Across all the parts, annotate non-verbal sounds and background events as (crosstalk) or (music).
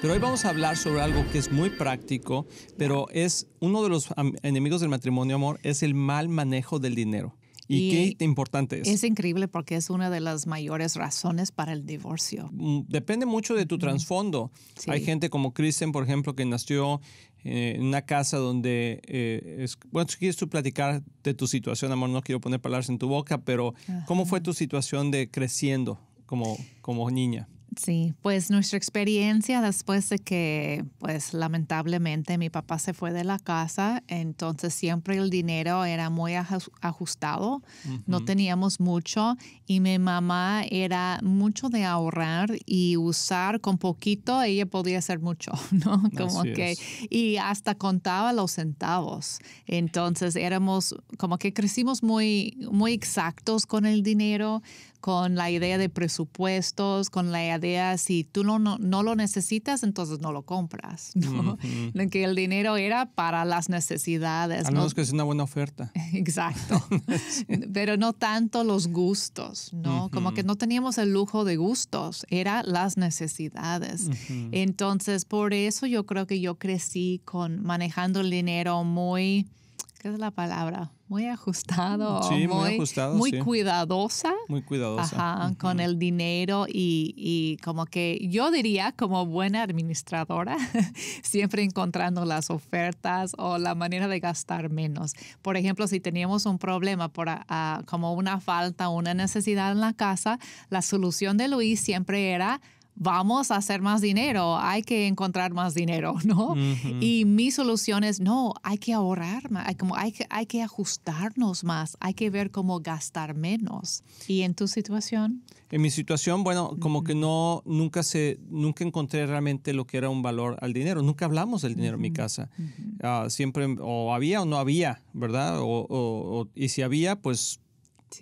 Pero hoy vamos a hablar sobre algo que es muy práctico, pero es uno de los enemigos del matrimonio, amor, es el mal manejo del dinero. ¿Y, qué importante es. Es increíble porque es una de las mayores razones para el divorcio. Mm, depende mucho de tu trasfondo. Hay gente como Kristen, por ejemplo, que nació eh, en una casa donde... Eh, bueno, si quieres tú platicar de tu situación, amor, no quiero poner palabras en tu boca, pero ¿cómo fue tu situación de creciendo como, como niña? Sí, pues nuestra experiencia después de que, pues lamentablemente mi papá se fue de la casa, entonces siempre el dinero era muy ajustado, no teníamos mucho y mi mamá era mucho de ahorrar y usar con poquito, ella podía hacer mucho, (laughs) ¿no? Como que, y hasta contaba los centavos. Entonces éramos, como que crecimos muy, muy exactos con el dinero con la idea de presupuestos, con la idea si tú no, no, lo necesitas, entonces no lo compras. ¿no? Que el dinero era para las necesidades. A menos que es una buena oferta. (laughs) Exacto. (laughs) Pero no tanto los gustos, ¿no? Como que no teníamos el lujo de gustos, era las necesidades. Entonces, por eso yo creo que yo crecí con manejando el dinero muy ¿Qué es la palabra? Muy ajustado. Mm, muy, cuidadosa. Muy cuidadosa. Con el dinero y, como que yo diría como buena administradora, (laughs) siempre encontrando las ofertas o la manera de gastar menos. Por ejemplo, si teníamos un problema por, como una falta o una necesidad en la casa, la solución de Luis siempre era vamos a hacer más dinero, hay que encontrar más dinero, ¿no? Y mi solución es, no, hay que ahorrar más, hay, como, hay, que, hay que ajustarnos más, hay que ver cómo gastar menos. ¿Y en tu situación? En mi situación, bueno, como que no, nunca se, nunca encontré realmente lo que era un valor al dinero, nunca hablamos del dinero en mi casa, ah, siempre o había o no había, ¿verdad? y si había, pues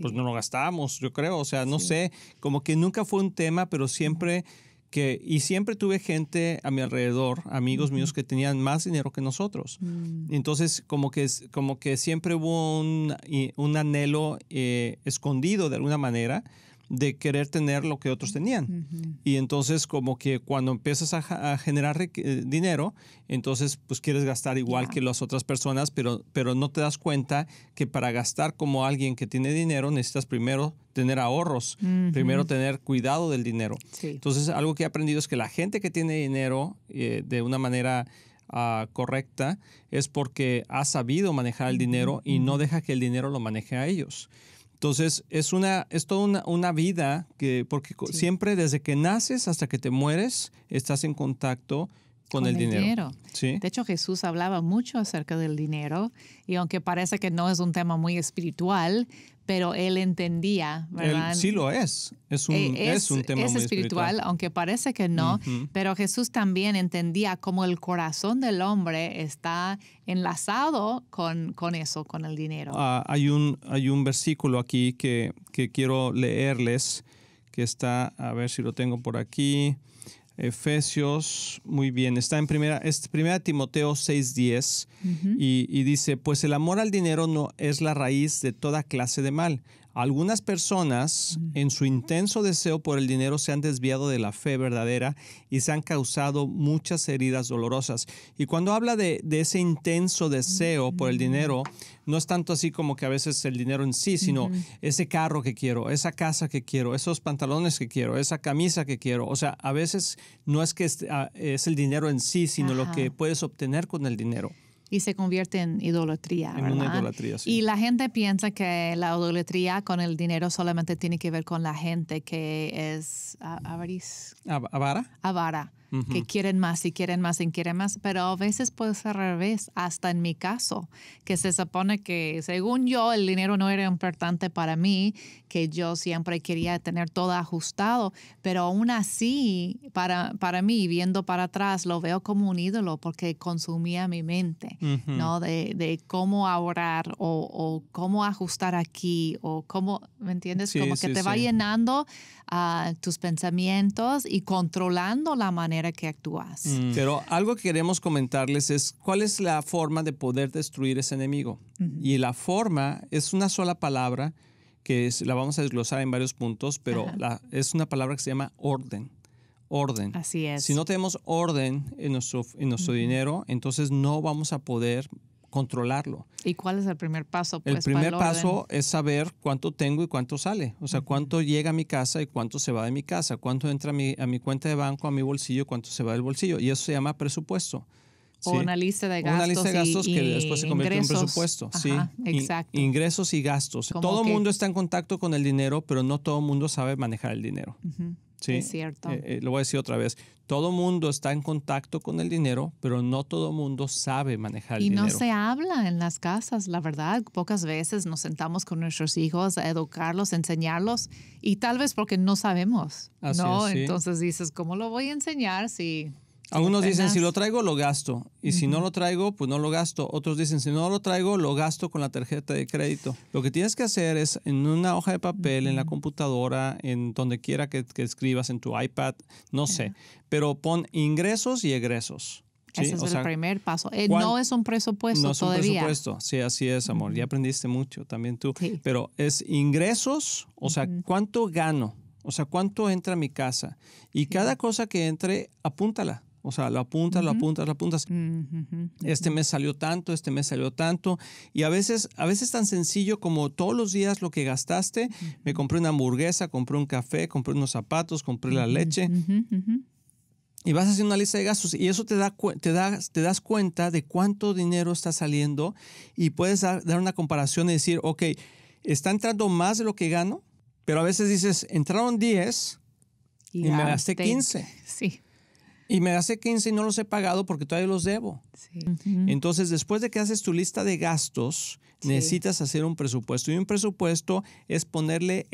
pues no lo gastábamos, yo creo. O sea, no sé, como que nunca fue un tema, pero siempre que, y siempre tuve gente a mi alrededor, amigos míos que tenían más dinero que nosotros. Mm. Entonces, como que, como que siempre hubo un, anhelo eh, escondido de alguna manera de querer tener lo que otros tenían. Y entonces como que cuando empiezas a, generar eh, dinero, entonces pues quieres gastar igual que las otras personas, pero, pero no te das cuenta que para gastar como alguien que tiene dinero necesitas primero tener ahorros, primero tener cuidado del dinero. Entonces algo que he aprendido es que la gente que tiene dinero eh, de una manera... Ah, correcta es porque ha sabido manejar el dinero y no deja que el dinero lo maneje a ellos. Entonces, es, una, es toda una, vida que, porque siempre desde que naces hasta que te mueres, estás en contacto con, el, dinero. De hecho, Jesús hablaba mucho acerca del dinero y aunque parece que no es un tema muy espiritual, pero él entendía, ¿verdad? sí lo es, es un, eh, es, un tema es espiritual, aunque parece que no, pero Jesús también entendía cómo el corazón del hombre está enlazado con, con eso, con el dinero. Ah, hay, un, hay un versículo aquí que, que quiero leerles, que está, a ver si lo tengo por aquí. Efesios, muy bien, está en primera, primera Timoteo 6:10 y dice, pues el amor al dinero no es la raíz de toda clase de mal, algunas personas en su intenso deseo por el dinero se han desviado de la fe verdadera y se han causado muchas heridas dolorosas. Y cuando habla de, ese intenso deseo por el dinero, no es tanto así como que a veces el dinero en sí, sino ese carro que quiero, esa casa que quiero, esos pantalones que quiero, esa camisa que quiero. O sea, a veces no es que es, ah, el dinero en sí, sino lo que puedes obtener con el dinero y se convierte en idolatría. Y la gente piensa que la idolatría con el dinero solamente tiene que ver con la gente que es avaris avara. Avara que quieren más y quieren más y quieren más, pero a veces puede ser al revés, hasta en mi caso, que se supone que según yo el dinero no era importante para mí, que yo siempre quería tener todo ajustado, pero aún así, para, para mí, viendo para atrás, lo veo como un ídolo porque consumía mi mente, ¿no? De, de, cómo ahorrar o, o, cómo ajustar aquí o cómo, ¿me entiendes? como que te va llenando ah, tus pensamientos y controlando la manera que actúas. Mm. Pero algo que queremos comentarles es cuál es la forma de poder destruir ese enemigo. Y la forma es una sola palabra que la vamos a desglosar en varios puntos, pero es una palabra que se llama orden. Orden. Así es. Si no tenemos orden en nuestro, en nuestro dinero, entonces no vamos a poder controlarlo. ¿Y cuál es el primer paso? el pues, primer paso es saber cuánto tengo y cuánto sale. O sea, cuánto llega a mi casa y cuánto se va de mi casa, cuánto entra a mi, a mi cuenta de banco, a mi bolsillo, cuánto se va del bolsillo. Y eso se llama presupuesto. O una lista de gastos. Una lista de gastos que después se convierte en presupuesto. sí, ingresos y gastos. Todo el mundo está en contacto con el dinero, pero no todo el mundo sabe manejar el dinero. Sí, es cierto. Eh, eh, lo voy a decir otra vez. Todo mundo está en contacto con el dinero, pero no todo mundo sabe manejar y el dinero. Y no se habla en las casas, la verdad. Pocas veces nos sentamos con nuestros hijos a educarlos, enseñarlos, y tal vez porque no sabemos. Así ¿no? Es, Entonces dices, ¿cómo lo voy a enseñar si algunos dicen, si lo traigo, lo gasto. Y si no lo traigo, pues no lo gasto. Otros dicen, si no lo traigo, lo gasto con la tarjeta de crédito. Lo que tienes que hacer es en una hoja de papel, en la computadora, en donde quiera que, escribas, en tu iPad, no sé. Pero pon ingresos y egresos. Ese es el primer paso. Eh, no es un presupuesto no es un presupuesto. Sí, así es, amor. Ya aprendiste mucho también tú. Pero es ingresos, o sea, ¿cuánto gano? O sea, ¿cuánto entra a mi casa? Y cada cosa que entre, apúntala. O sea, lo apuntas, lo apuntas, lo apuntas. Mm, este mes salió tanto, este mes salió tanto. Y a veces, a veces tan sencillo como todos los días lo que gastaste, me compré una hamburguesa, compré un café, compré unos zapatos, compré la leche y vas haciendo una lista de gastos y eso te da te das te das cuenta de cuánto dinero está saliendo y puedes dar, una comparación y decir, ok, está entrando más de lo que gano, pero a veces dices, entraron 10 y, y me gasté 15. (laughs) Sí. Y me hace 15 y no los he pagado porque todavía los debo. Entonces, después de que haces tu lista de gastos, necesitas hacer un presupuesto. Y un presupuesto es ponerle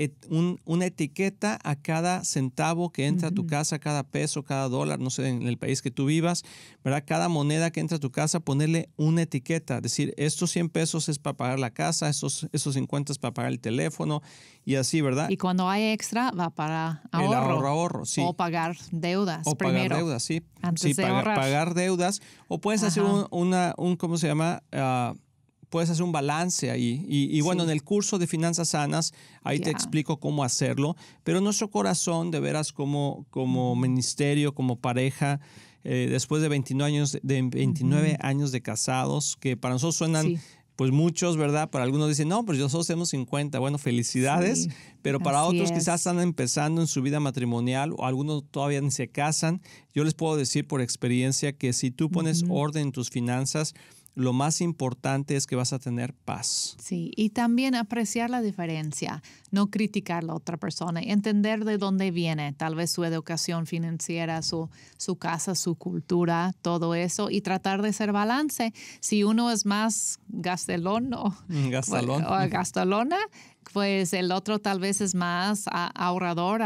una etiqueta a cada centavo que entra a tu casa, cada peso, cada dólar, no sé, en el país que tú vivas, ¿verdad? Cada moneda que entra a tu casa, ponerle una etiqueta. Es Decir, estos 100 pesos es para pagar la casa, estos, esos 50 es para pagar el teléfono y así, ¿verdad? Y cuando hay extra, va para ahorro. El ahorro, sí. O pagar deudas o primero. Pagar deudas sí. pagar, deudas. O puedes hacer un, una, un, ¿cómo se llama? Ah, puedes hacer un balance ahí. Y, bueno, en el curso de finanzas sanas, ahí te explico cómo hacerlo. Pero nuestro corazón, de veras, como, como ministerio, como pareja, eh, después de 29 años de, años de casados, que para nosotros suenan pues muchos, ¿verdad? Para algunos dicen, no, pues nosotros tenemos 50. Bueno, felicidades, pero para otros quizás están empezando en su vida matrimonial o algunos todavía ni se casan. Yo les puedo decir por experiencia que si tú pones orden en tus finanzas, lo más importante es que vas a tener paz. Sí, y también apreciar la diferencia, no criticar a la otra persona, entender de dónde viene, tal vez su educación financiera, su, su casa, su cultura, todo eso, y tratar de ser balance. Si uno es más gastelón o, mm, gastelona, (laughs) pues el otro tal vez es más ahorrador,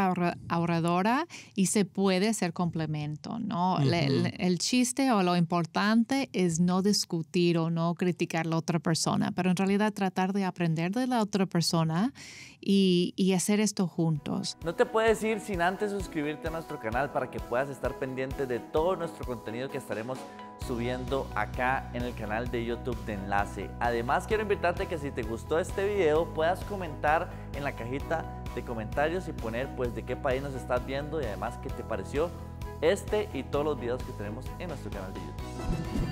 ahorradora y se puede ser complemento, ¿no? el, chiste o lo importante es no discutir o no criticar a la otra persona, pero en realidad tratar de aprender de la otra persona y hacer esto juntos. No te puedes ir sin antes suscribirte a nuestro canal para que puedas estar pendiente de todo nuestro contenido que estaremos subiendo acá en el canal de YouTube de Enlace. Además quiero invitarte que si te gustó este video puedas comentar en la cajita de comentarios y poner pues de qué país nos estás viendo y además qué te pareció este y todos los videos que tenemos en nuestro canal de YouTube.